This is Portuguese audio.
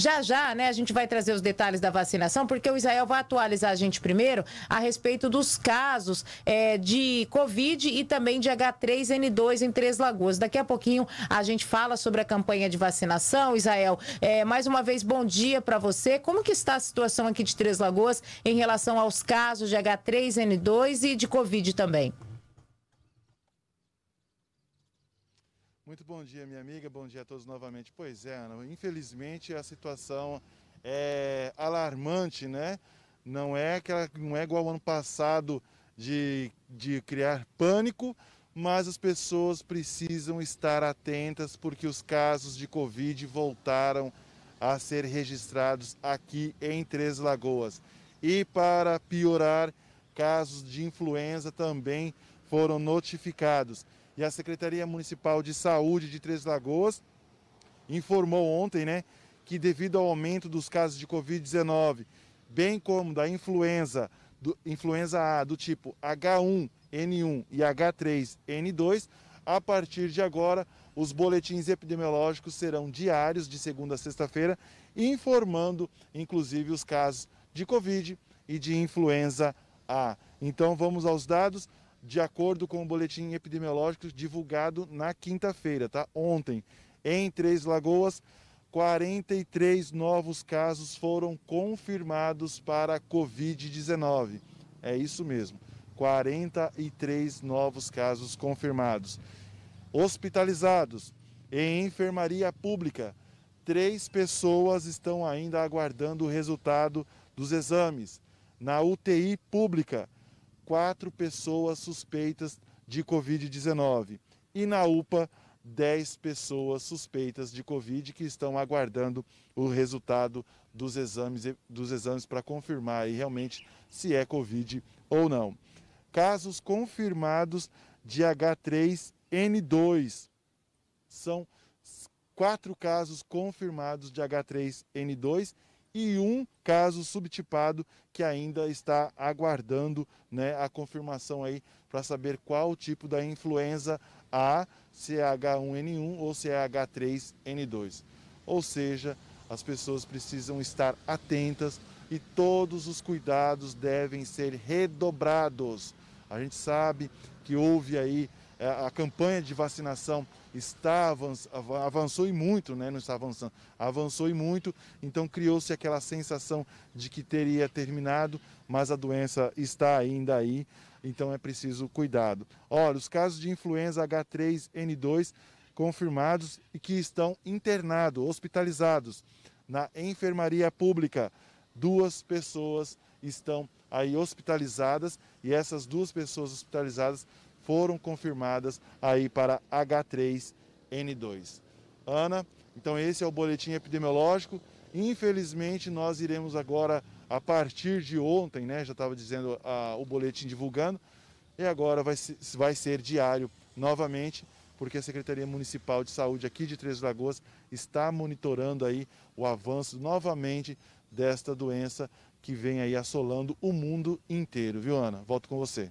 Já já, né, a gente vai trazer os detalhes da vacinação, porque o Israel vai atualizar a gente primeiro a respeito dos casos é, de Covid e também de H3N2 em Três Lagoas. Daqui a pouquinho a gente fala sobre a campanha de vacinação. Israel, é, mais uma vez, bom dia para você. Como que está a situação aqui de Três Lagoas em relação aos casos de H3N2 e de Covid também? Muito bom dia, minha amiga. Bom dia a todos novamente. Pois é, Ana, infelizmente a situação é alarmante, né? Não é aquela, não é igual ao ano passado de, de criar pânico, mas as pessoas precisam estar atentas porque os casos de Covid voltaram a ser registrados aqui em Três Lagoas. E para piorar, casos de influenza também foram notificados e a Secretaria Municipal de Saúde de Três Lagoas informou ontem, né, que devido ao aumento dos casos de Covid-19, bem como da influenza, do, influenza A do tipo H1N1 e H3N2, a partir de agora os boletins epidemiológicos serão diários de segunda a sexta-feira, informando inclusive os casos de Covid e de influenza A. Então vamos aos dados de acordo com o boletim epidemiológico divulgado na quinta-feira, tá? Ontem, em Três Lagoas, 43 novos casos foram confirmados para Covid-19. É isso mesmo, 43 novos casos confirmados. Hospitalizados em enfermaria pública, três pessoas estão ainda aguardando o resultado dos exames. Na UTI pública, quatro pessoas suspeitas de Covid-19 e na UPA 10 pessoas suspeitas de Covid que estão aguardando o resultado dos exames, dos exames para confirmar aí realmente se é Covid ou não. Casos confirmados de H3N2 são quatro casos confirmados de H3N2 e um caso subtipado que ainda está aguardando né, a confirmação aí para saber qual o tipo da influenza A, se é H1N1 ou se é H3N2. Ou seja, as pessoas precisam estar atentas e todos os cuidados devem ser redobrados. A gente sabe que houve aí é, a campanha de vacinação está avançou e muito, né? Não está avançando, avançou e muito. Então criou-se aquela sensação de que teria terminado, mas a doença está ainda aí. Então é preciso cuidado. Olha, os casos de influenza H3N2 confirmados e que estão internados, hospitalizados na enfermaria pública. Duas pessoas estão aí hospitalizadas e essas duas pessoas hospitalizadas foram confirmadas aí para H3N2. Ana, então esse é o boletim epidemiológico. Infelizmente, nós iremos agora, a partir de ontem, né, já estava dizendo a, o boletim divulgando, e agora vai, vai ser diário novamente, porque a Secretaria Municipal de Saúde aqui de Três Lagoas está monitorando aí o avanço novamente desta doença que vem aí assolando o mundo inteiro, viu Ana? Volto com você.